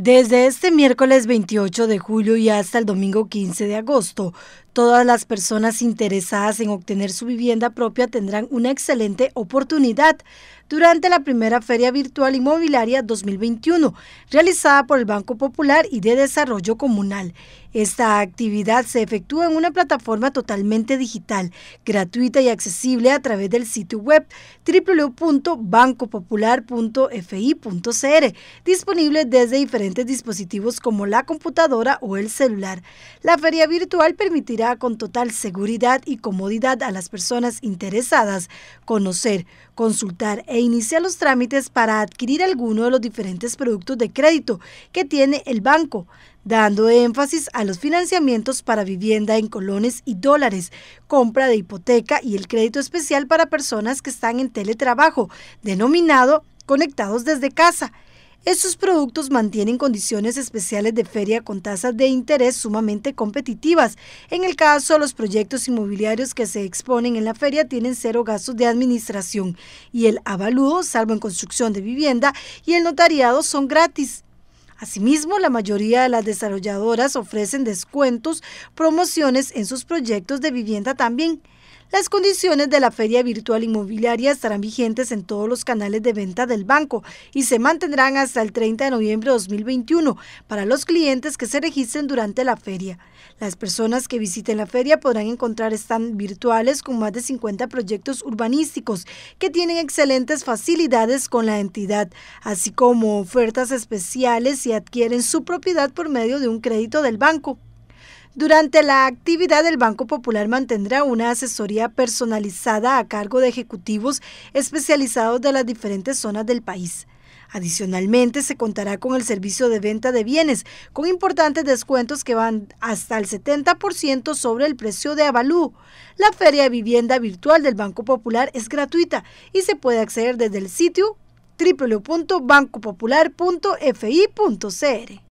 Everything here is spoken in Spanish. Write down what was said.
Desde este miércoles 28 de julio y hasta el domingo 15 de agosto Todas las personas interesadas en obtener su vivienda propia tendrán una excelente oportunidad durante la primera Feria Virtual Inmobiliaria 2021, realizada por el Banco Popular y de Desarrollo Comunal. Esta actividad se efectúa en una plataforma totalmente digital, gratuita y accesible a través del sitio web www.bancopopular.fi.cr, disponible desde diferentes dispositivos como la computadora o el celular. La feria virtual permitirá con total seguridad y comodidad a las personas interesadas conocer, consultar e iniciar los trámites para adquirir alguno de los diferentes productos de crédito que tiene el banco, dando énfasis a los financiamientos para vivienda en colones y dólares, compra de hipoteca y el crédito especial para personas que están en teletrabajo, denominado Conectados desde casa estos productos mantienen condiciones especiales de feria con tasas de interés sumamente competitivas. En el caso, los proyectos inmobiliarios que se exponen en la feria tienen cero gastos de administración y el avalúo, salvo en construcción de vivienda, y el notariado son gratis. Asimismo, la mayoría de las desarrolladoras ofrecen descuentos, promociones en sus proyectos de vivienda también. Las condiciones de la feria virtual inmobiliaria estarán vigentes en todos los canales de venta del banco y se mantendrán hasta el 30 de noviembre de 2021 para los clientes que se registren durante la feria. Las personas que visiten la feria podrán encontrar stands virtuales con más de 50 proyectos urbanísticos que tienen excelentes facilidades con la entidad, así como ofertas especiales si adquieren su propiedad por medio de un crédito del banco. Durante la actividad, el Banco Popular mantendrá una asesoría personalizada a cargo de ejecutivos especializados de las diferentes zonas del país. Adicionalmente, se contará con el servicio de venta de bienes, con importantes descuentos que van hasta el 70% sobre el precio de avalú. La feria de vivienda virtual del Banco Popular es gratuita y se puede acceder desde el sitio www.bancopopular.fi.cr.